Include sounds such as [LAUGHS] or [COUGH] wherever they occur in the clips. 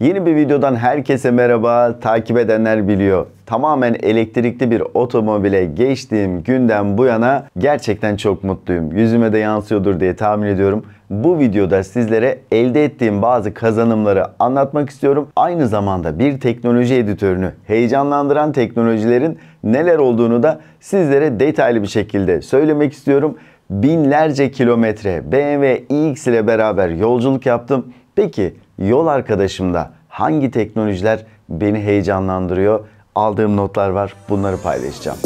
Yeni bir videodan herkese merhaba. Takip edenler biliyor. Tamamen elektrikli bir otomobile geçtiğim günden bu yana gerçekten çok mutluyum. Yüzüme de yansıyordur diye tahmin ediyorum. Bu videoda sizlere elde ettiğim bazı kazanımları anlatmak istiyorum. Aynı zamanda bir teknoloji editörünü heyecanlandıran teknolojilerin neler olduğunu da sizlere detaylı bir şekilde söylemek istiyorum. Binlerce kilometre BMW iX ile beraber yolculuk yaptım. Peki yol arkadaşımda hangi teknolojiler beni heyecanlandırıyor? Aldığım notlar var. Bunları paylaşacağım.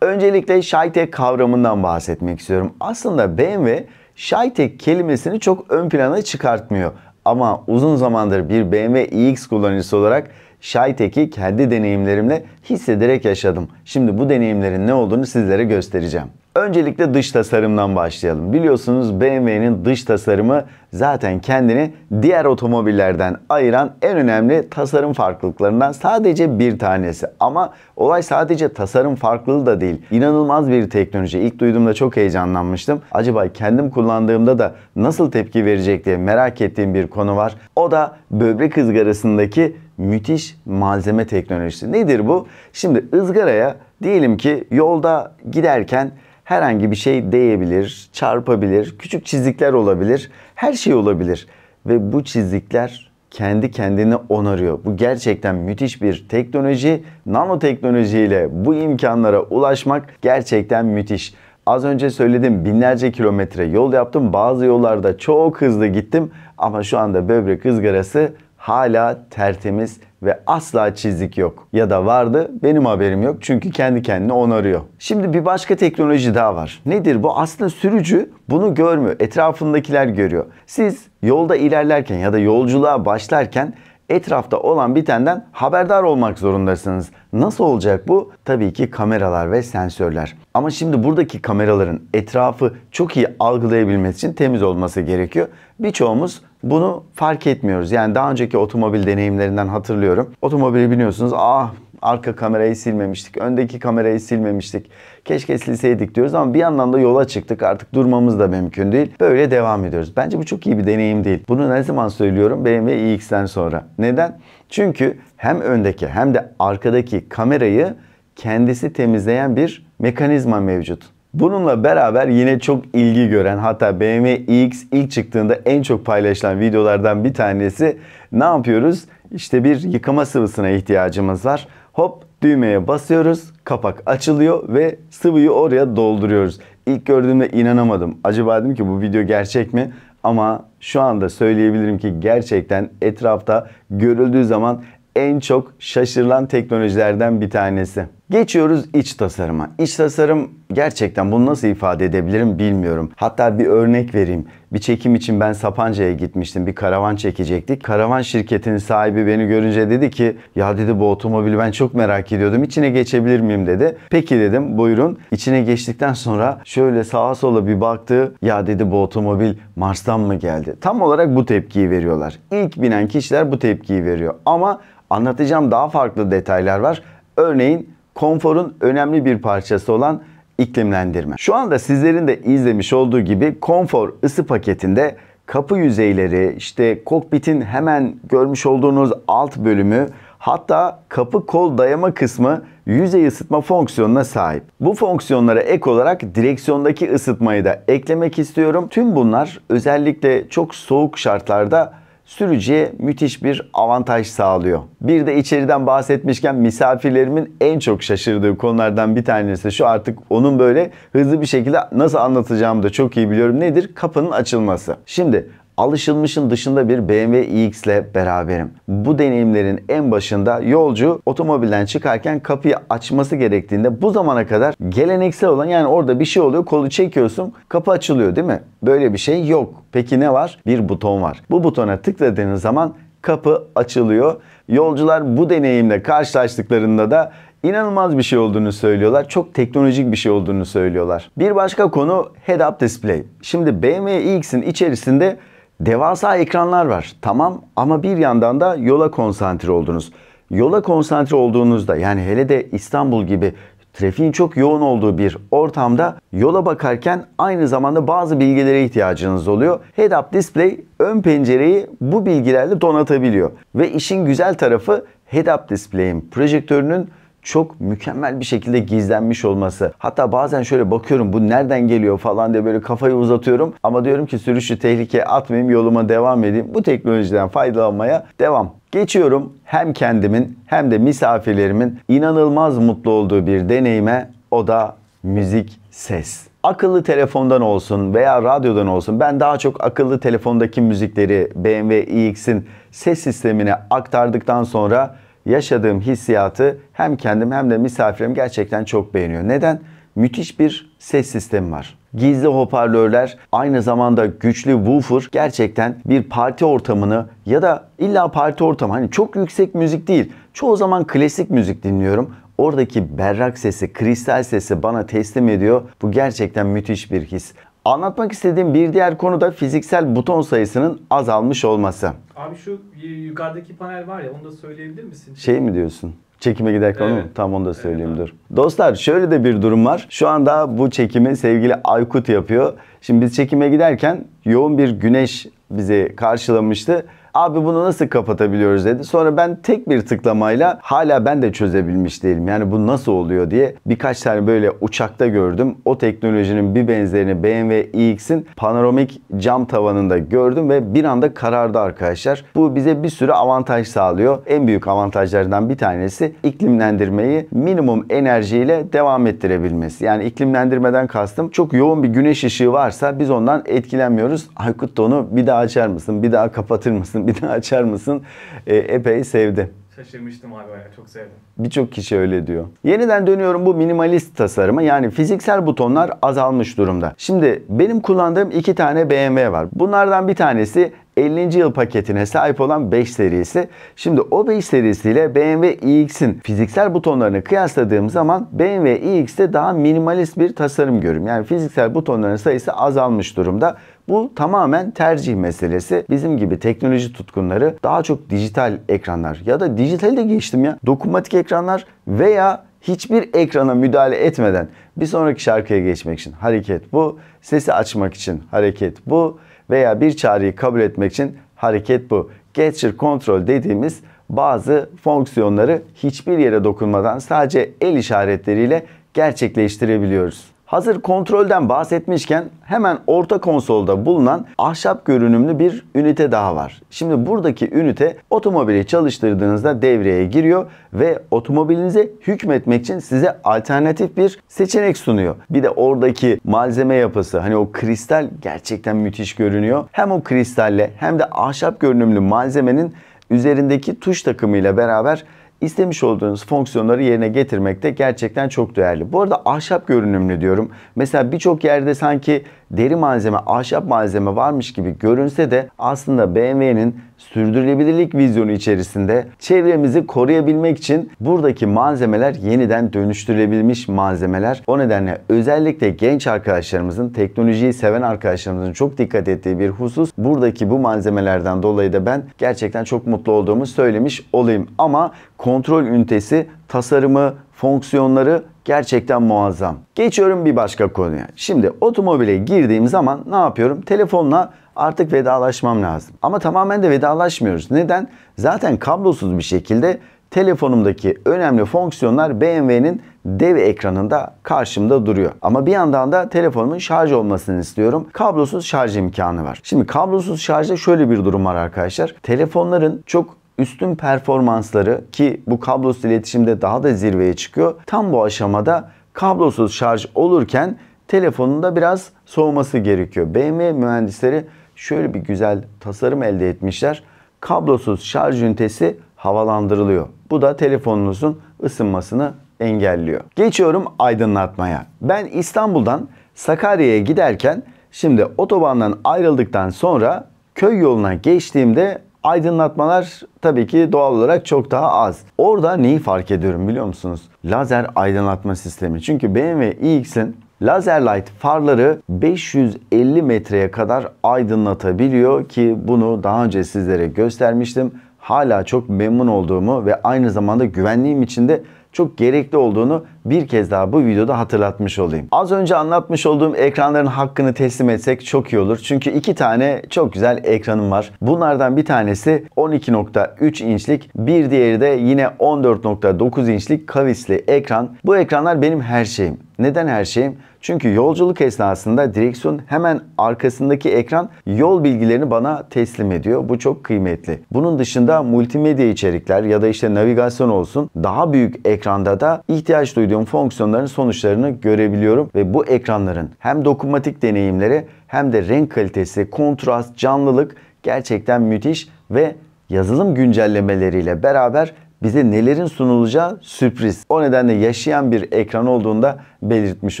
Öncelikle Şaytek kavramından bahsetmek istiyorum. Aslında BMW Şaytek kelimesini çok ön plana çıkartmıyor. Ama uzun zamandır bir BMW iX kullanıcısı olarak Şaytek'i kendi deneyimlerimle hissederek yaşadım. Şimdi bu deneyimlerin ne olduğunu sizlere göstereceğim. Öncelikle dış tasarımdan başlayalım. Biliyorsunuz BMW'nin dış tasarımı zaten kendini diğer otomobillerden ayıran en önemli tasarım farklılıklarından sadece bir tanesi. Ama olay sadece tasarım farklılığı da değil. İnanılmaz bir teknoloji. İlk duyduğumda çok heyecanlanmıştım. Acaba kendim kullandığımda da nasıl tepki verecek diye merak ettiğim bir konu var. O da böbrek ızgarasındaki müthiş malzeme teknolojisi. Nedir bu? Şimdi ızgaraya diyelim ki yolda giderken herhangi bir şey değebilir, çarpabilir, küçük çizikler olabilir, her şey olabilir. Ve bu çizikler kendi kendini onarıyor. Bu gerçekten müthiş bir teknoloji. Nanoteknolojiyle bu imkanlara ulaşmak gerçekten müthiş. Az önce söyledim binlerce kilometre yol yaptım. Bazı yollarda çok hızlı gittim ama şu anda böbrek ızgarası hala tertemiz ve asla çizik yok. Ya da vardı benim haberim yok çünkü kendi kendini onarıyor. Şimdi bir başka teknoloji daha var. Nedir bu? Aslında sürücü bunu görmüyor. Etrafındakiler görüyor. Siz yolda ilerlerken ya da yolculuğa başlarken etrafta olan bitenden haberdar olmak zorundasınız. Nasıl olacak bu? Tabii ki kameralar ve sensörler. Ama şimdi buradaki kameraların etrafı çok iyi algılayabilmesi için temiz olması gerekiyor. Birçoğumuz bunu fark etmiyoruz. Yani daha önceki otomobil deneyimlerinden hatırlıyorum. Otomobili biliyorsunuz, Ah arka kamerayı silmemiştik, öndeki kamerayı silmemiştik. Keşke silseydik diyoruz ama bir yandan da yola çıktık. Artık durmamız da mümkün değil. Böyle devam ediyoruz. Bence bu çok iyi bir deneyim değil. Bunu ne zaman söylüyorum? BMW iX'ten sonra. Neden? Çünkü hem öndeki hem de arkadaki kamerayı kendisi temizleyen bir mekanizma mevcut. Bununla beraber yine çok ilgi gören hatta BMW iX ilk çıktığında en çok paylaşılan videolardan bir tanesi ne yapıyoruz? İşte bir yıkama sıvısına ihtiyacımız var. Hop düğmeye basıyoruz kapak açılıyor ve sıvıyı oraya dolduruyoruz. İlk gördüğümde inanamadım. Acaba dedim ki bu video gerçek mi? Ama şu anda söyleyebilirim ki gerçekten etrafta görüldüğü zaman en çok şaşırılan teknolojilerden bir tanesi. Geçiyoruz iç tasarıma. İç tasarım gerçekten bunu nasıl ifade edebilirim bilmiyorum. Hatta bir örnek vereyim. Bir çekim için ben Sapanca'ya gitmiştim. Bir karavan çekecektik. Karavan şirketinin sahibi beni görünce dedi ki ya dedi bu otomobili ben çok merak ediyordum. İçine geçebilir miyim dedi. Peki dedim buyurun. İçine geçtikten sonra şöyle sağa sola bir baktı. Ya dedi bu otomobil Mars'tan mı geldi? Tam olarak bu tepkiyi veriyorlar. İlk binen kişiler bu tepkiyi veriyor. Ama anlatacağım daha farklı detaylar var. Örneğin konforun önemli bir parçası olan iklimlendirme. Şu anda sizlerin de izlemiş olduğu gibi konfor ısı paketinde kapı yüzeyleri, işte kokpitin hemen görmüş olduğunuz alt bölümü hatta kapı kol dayama kısmı yüzey ısıtma fonksiyonuna sahip. Bu fonksiyonlara ek olarak direksiyondaki ısıtmayı da eklemek istiyorum. Tüm bunlar özellikle çok soğuk şartlarda sürücüye müthiş bir avantaj sağlıyor. Bir de içeriden bahsetmişken misafirlerimin en çok şaşırdığı konulardan bir tanesi şu artık onun böyle hızlı bir şekilde nasıl anlatacağımı da çok iyi biliyorum nedir? Kapının açılması. Şimdi alışılmışın dışında bir BMW iX ile beraberim. Bu deneyimlerin en başında yolcu otomobilden çıkarken kapıyı açması gerektiğinde bu zamana kadar geleneksel olan yani orada bir şey oluyor kolu çekiyorsun kapı açılıyor değil mi? Böyle bir şey yok. Peki ne var? Bir buton var. Bu butona tıkladığınız zaman kapı açılıyor. Yolcular bu deneyimle karşılaştıklarında da inanılmaz bir şey olduğunu söylüyorlar. Çok teknolojik bir şey olduğunu söylüyorlar. Bir başka konu head-up display. Şimdi BMW iX'in içerisinde Devasa ekranlar var. Tamam ama bir yandan da yola konsantre oldunuz. Yola konsantre olduğunuzda yani hele de İstanbul gibi trafiğin çok yoğun olduğu bir ortamda yola bakarken aynı zamanda bazı bilgilere ihtiyacınız oluyor. Head-up display ön pencereyi bu bilgilerle donatabiliyor. Ve işin güzel tarafı head-up display'in projektörünün çok mükemmel bir şekilde gizlenmiş olması. Hatta bazen şöyle bakıyorum bu nereden geliyor falan diye böyle kafayı uzatıyorum. Ama diyorum ki sürüşü tehlikeye atmayayım yoluma devam edeyim. Bu teknolojiden faydalanmaya devam. Geçiyorum hem kendimin hem de misafirlerimin inanılmaz mutlu olduğu bir deneyime o da müzik ses akıllı telefondan olsun veya radyodan olsun ben daha çok akıllı telefondaki müzikleri BMW iX'in ses sistemine aktardıktan sonra yaşadığım hissiyatı hem kendim hem de misafirim gerçekten çok beğeniyor. Neden? Müthiş bir ses sistemi var. Gizli hoparlörler, aynı zamanda güçlü woofer gerçekten bir parti ortamını ya da illa parti ortamı hani çok yüksek müzik değil. Çoğu zaman klasik müzik dinliyorum. Oradaki berrak sesi, kristal sesi bana teslim ediyor. Bu gerçekten müthiş bir his. Anlatmak istediğim bir diğer konu da fiziksel buton sayısının azalmış olması. Abi şu yukarıdaki panel var ya onu da söyleyebilir misin? Şey mi diyorsun? Çekime giderken evet. onu tam onu da söyleyeyim evet. dur. Dostlar şöyle de bir durum var. Şu anda bu çekimi sevgili Aykut yapıyor. Şimdi biz çekime giderken yoğun bir güneş bizi karşılamıştı. Abi bunu nasıl kapatabiliyoruz dedi. Sonra ben tek bir tıklamayla hala ben de çözebilmiş değilim. Yani bu nasıl oluyor diye birkaç tane böyle uçakta gördüm. O teknolojinin bir benzerini BMW iX'in panoramik cam tavanında gördüm ve bir anda karardı arkadaşlar. Bu bize bir sürü avantaj sağlıyor. En büyük avantajlardan bir tanesi iklimlendirmeyi minimum enerjiyle devam ettirebilmesi. Yani iklimlendirmeden kastım çok yoğun bir güneş ışığı varsa biz ondan etkilenmiyoruz. Aykut da onu bir daha açar mısın? Bir daha kapatır mısın? [LAUGHS] Bir daha açar mısın? E, epey sevdi. Şaşırmıştım abi bayağı çok sevdim. Birçok kişi öyle diyor. Yeniden dönüyorum bu minimalist tasarıma yani fiziksel butonlar azalmış durumda. Şimdi benim kullandığım iki tane BMW var. Bunlardan bir tanesi 50. yıl paketine sahip olan 5 serisi. Şimdi o 5 serisiyle BMW iX'in fiziksel butonlarını kıyasladığım zaman BMW iX'te daha minimalist bir tasarım görüyorum. Yani fiziksel butonların sayısı azalmış durumda. Bu tamamen tercih meselesi. Bizim gibi teknoloji tutkunları daha çok dijital ekranlar ya da dijitali de geçtim ya dokunmatik ekranlar veya hiçbir ekrana müdahale etmeden bir sonraki şarkıya geçmek için hareket bu, sesi açmak için hareket bu veya bir çağrıyı kabul etmek için hareket bu. Gesture Control dediğimiz bazı fonksiyonları hiçbir yere dokunmadan sadece el işaretleriyle gerçekleştirebiliyoruz. Hazır kontrolden bahsetmişken hemen orta konsolda bulunan ahşap görünümlü bir ünite daha var. Şimdi buradaki ünite otomobili çalıştırdığınızda devreye giriyor ve otomobilinize hükmetmek için size alternatif bir seçenek sunuyor. Bir de oradaki malzeme yapısı hani o kristal gerçekten müthiş görünüyor. Hem o kristalle hem de ahşap görünümlü malzemenin üzerindeki tuş takımıyla beraber istemiş olduğunuz fonksiyonları yerine getirmek de gerçekten çok değerli. Bu arada ahşap görünümlü diyorum. Mesela birçok yerde sanki deri malzeme, ahşap malzeme varmış gibi görünse de aslında BMW'nin sürdürülebilirlik vizyonu içerisinde çevremizi koruyabilmek için buradaki malzemeler yeniden dönüştürülebilmiş malzemeler. O nedenle özellikle genç arkadaşlarımızın, teknolojiyi seven arkadaşlarımızın çok dikkat ettiği bir husus. Buradaki bu malzemelerden dolayı da ben gerçekten çok mutlu olduğumu söylemiş olayım. Ama kontrol ünitesi tasarımı, fonksiyonları gerçekten muazzam. Geçiyorum bir başka konuya. Şimdi otomobile girdiğim zaman ne yapıyorum? Telefonla artık vedalaşmam lazım. Ama tamamen de vedalaşmıyoruz. Neden? Zaten kablosuz bir şekilde telefonumdaki önemli fonksiyonlar BMW'nin dev ekranında karşımda duruyor. Ama bir yandan da telefonumun şarj olmasını istiyorum. Kablosuz şarj imkanı var. Şimdi kablosuz şarjda şöyle bir durum var arkadaşlar. Telefonların çok üstün performansları ki bu kablosuz iletişimde daha da zirveye çıkıyor. Tam bu aşamada kablosuz şarj olurken telefonun da biraz soğuması gerekiyor. BMW mühendisleri şöyle bir güzel tasarım elde etmişler. Kablosuz şarj ünitesi havalandırılıyor. Bu da telefonunuzun ısınmasını engelliyor. Geçiyorum aydınlatmaya. Ben İstanbul'dan Sakarya'ya giderken şimdi otobandan ayrıldıktan sonra köy yoluna geçtiğimde Aydınlatmalar tabii ki doğal olarak çok daha az. Orada neyi fark ediyorum biliyor musunuz? Lazer aydınlatma sistemi. Çünkü BMW iX'in Laser Light farları 550 metreye kadar aydınlatabiliyor ki bunu daha önce sizlere göstermiştim hala çok memnun olduğumu ve aynı zamanda güvenliğim için de çok gerekli olduğunu bir kez daha bu videoda hatırlatmış olayım. Az önce anlatmış olduğum ekranların hakkını teslim etsek çok iyi olur. Çünkü iki tane çok güzel ekranım var. Bunlardan bir tanesi 12.3 inçlik, bir diğeri de yine 14.9 inçlik kavisli ekran. Bu ekranlar benim her şeyim. Neden her şeyim? Çünkü yolculuk esnasında direksiyon hemen arkasındaki ekran yol bilgilerini bana teslim ediyor. Bu çok kıymetli. Bunun dışında multimedya içerikler ya da işte navigasyon olsun daha büyük ekranda da ihtiyaç duyduğum fonksiyonların sonuçlarını görebiliyorum ve bu ekranların hem dokunmatik deneyimleri hem de renk kalitesi, kontrast, canlılık gerçekten müthiş ve yazılım güncellemeleriyle beraber bize nelerin sunulacağı sürpriz. O nedenle yaşayan bir ekran olduğunda belirtmiş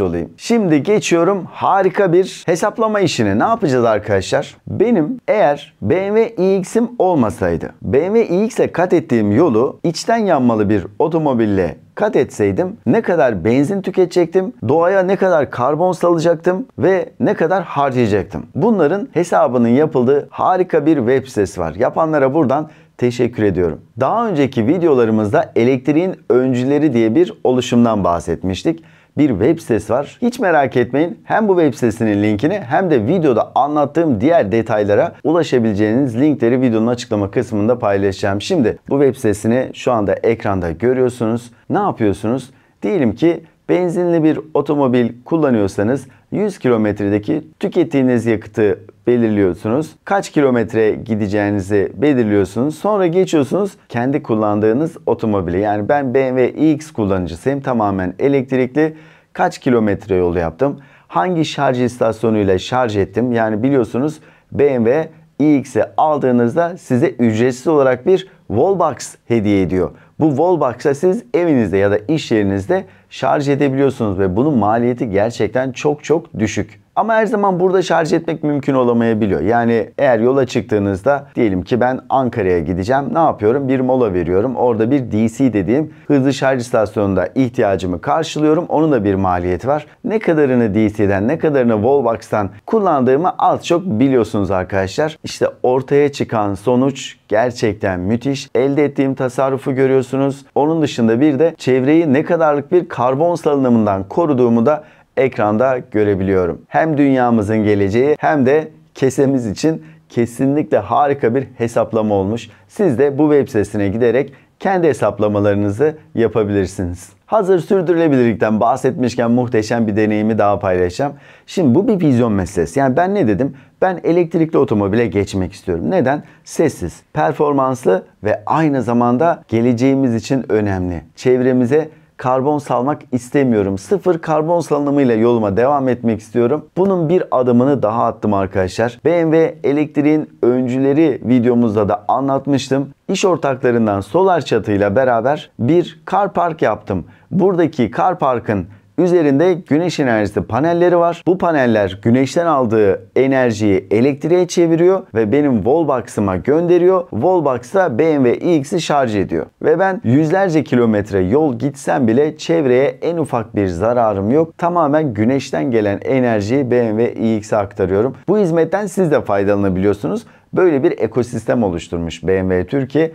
olayım. Şimdi geçiyorum harika bir hesaplama işine. Ne yapacağız arkadaşlar? Benim eğer BMW iX'im olmasaydı BMW iX'e kat ettiğim yolu içten yanmalı bir otomobille kat etseydim ne kadar benzin tüketecektim, doğaya ne kadar karbon salacaktım ve ne kadar harcayacaktım. Bunların hesabının yapıldığı harika bir web sitesi var. Yapanlara buradan Teşekkür ediyorum. Daha önceki videolarımızda elektriğin öncüleri diye bir oluşumdan bahsetmiştik. Bir web sitesi var. Hiç merak etmeyin hem bu web sitesinin linkini hem de videoda anlattığım diğer detaylara ulaşabileceğiniz linkleri videonun açıklama kısmında paylaşacağım. Şimdi bu web sitesini şu anda ekranda görüyorsunuz. Ne yapıyorsunuz? Diyelim ki benzinli bir otomobil kullanıyorsanız 100 kilometredeki tükettiğiniz yakıtı belirliyorsunuz. Kaç kilometre gideceğinizi belirliyorsunuz. Sonra geçiyorsunuz kendi kullandığınız otomobili. Yani ben BMW iX kullanıcısıyım. Tamamen elektrikli. Kaç kilometre yol yaptım? Hangi şarj istasyonuyla şarj ettim? Yani biliyorsunuz BMW iX'i aldığınızda size ücretsiz olarak bir wallbox hediye ediyor. Bu wallbox'a siz evinizde ya da iş yerinizde şarj edebiliyorsunuz ve bunun maliyeti gerçekten çok çok düşük. Ama her zaman burada şarj etmek mümkün olamayabiliyor. Yani eğer yola çıktığınızda diyelim ki ben Ankara'ya gideceğim. Ne yapıyorum? Bir mola veriyorum. Orada bir DC dediğim hızlı şarj istasyonunda ihtiyacımı karşılıyorum. Onun da bir maliyeti var. Ne kadarını DC'den ne kadarını Wallbox'tan kullandığımı az çok biliyorsunuz arkadaşlar. İşte ortaya çıkan sonuç gerçekten müthiş. Elde ettiğim tasarrufu görüyorsunuz. Onun dışında bir de çevreyi ne kadarlık bir karbon salınımından koruduğumu da ekranda görebiliyorum. Hem dünyamızın geleceği hem de kesemiz için kesinlikle harika bir hesaplama olmuş. Siz de bu web sitesine giderek kendi hesaplamalarınızı yapabilirsiniz. Hazır sürdürülebilirlikten bahsetmişken muhteşem bir deneyimi daha paylaşacağım. Şimdi bu bir vizyon meselesi. Yani ben ne dedim? Ben elektrikli otomobile geçmek istiyorum. Neden? Sessiz, performanslı ve aynı zamanda geleceğimiz için önemli. Çevremize karbon salmak istemiyorum. Sıfır karbon salınımıyla yoluma devam etmek istiyorum. Bunun bir adımını daha attım arkadaşlar. BMW elektriğin öncüleri videomuzda da anlatmıştım. İş ortaklarından solar çatıyla beraber bir kar park yaptım. Buradaki kar parkın Üzerinde güneş enerjisi panelleri var. Bu paneller güneşten aldığı enerjiyi elektriğe çeviriyor ve benim wallbox'ıma gönderiyor. Wallbox'ta BMW iX'i şarj ediyor. Ve ben yüzlerce kilometre yol gitsem bile çevreye en ufak bir zararım yok. Tamamen güneşten gelen enerjiyi BMW iX'e aktarıyorum. Bu hizmetten siz de faydalanabiliyorsunuz. Böyle bir ekosistem oluşturmuş BMW Türkiye.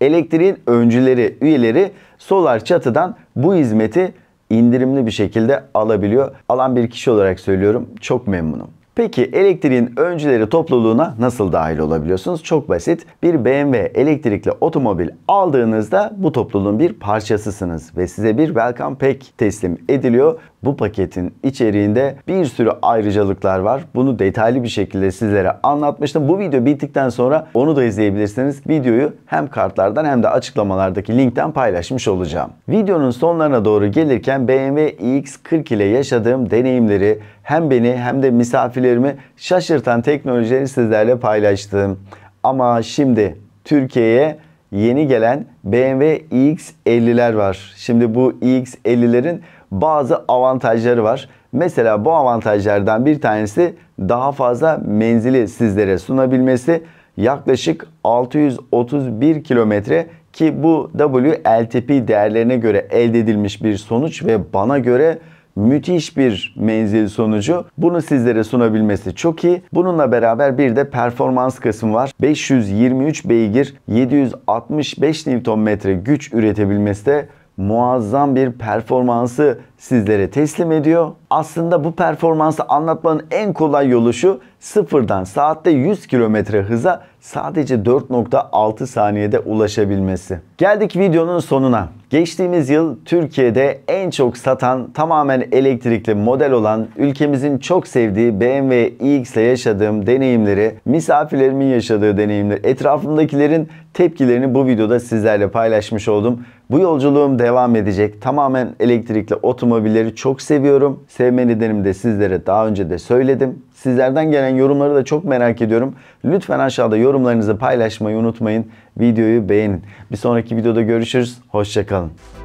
Elektriğin öncüleri, üyeleri Solar Çatı'dan bu hizmeti indirimli bir şekilde alabiliyor. Alan bir kişi olarak söylüyorum çok memnunum. Peki elektriğin öncüleri topluluğuna nasıl dahil olabiliyorsunuz? Çok basit. Bir BMW elektrikli otomobil aldığınızda bu topluluğun bir parçasısınız ve size bir welcome pack teslim ediliyor. Bu paketin içeriğinde bir sürü ayrıcalıklar var. Bunu detaylı bir şekilde sizlere anlatmıştım. Bu video bittikten sonra onu da izleyebilirsiniz. Videoyu hem kartlardan hem de açıklamalardaki linkten paylaşmış olacağım. Videonun sonlarına doğru gelirken BMW iX40 ile yaşadığım deneyimleri hem beni hem de misafirlerimi şaşırtan teknolojileri sizlerle paylaştım. Ama şimdi Türkiye'ye yeni gelen BMW iX50'ler var. Şimdi bu iX50'lerin bazı avantajları var. Mesela bu avantajlardan bir tanesi daha fazla menzili sizlere sunabilmesi. Yaklaşık 631 kilometre ki bu WLTP değerlerine göre elde edilmiş bir sonuç ve bana göre müthiş bir menzil sonucu. Bunu sizlere sunabilmesi çok iyi. Bununla beraber bir de performans kısmı var. 523 beygir 765 Nm güç üretebilmesi de muazzam bir performansı sizlere teslim ediyor. Aslında bu performansı anlatmanın en kolay yolu şu sıfırdan saatte 100 km hıza sadece 4.6 saniyede ulaşabilmesi. Geldik videonun sonuna. Geçtiğimiz yıl Türkiye'de en çok satan tamamen elektrikli model olan ülkemizin çok sevdiği BMW iX ile yaşadığım deneyimleri, misafirlerimin yaşadığı deneyimleri, etrafımdakilerin tepkilerini bu videoda sizlerle paylaşmış oldum. Bu yolculuğum devam edecek. Tamamen elektrikli otomobilleri çok seviyorum. Sevme nedenimi de sizlere daha önce de söyledim. Sizlerden gelen yorumları da çok merak ediyorum. Lütfen aşağıda yorumlarınızı paylaşmayı unutmayın. Videoyu beğenin. Bir sonraki videoda görüşürüz. Hoşçakalın.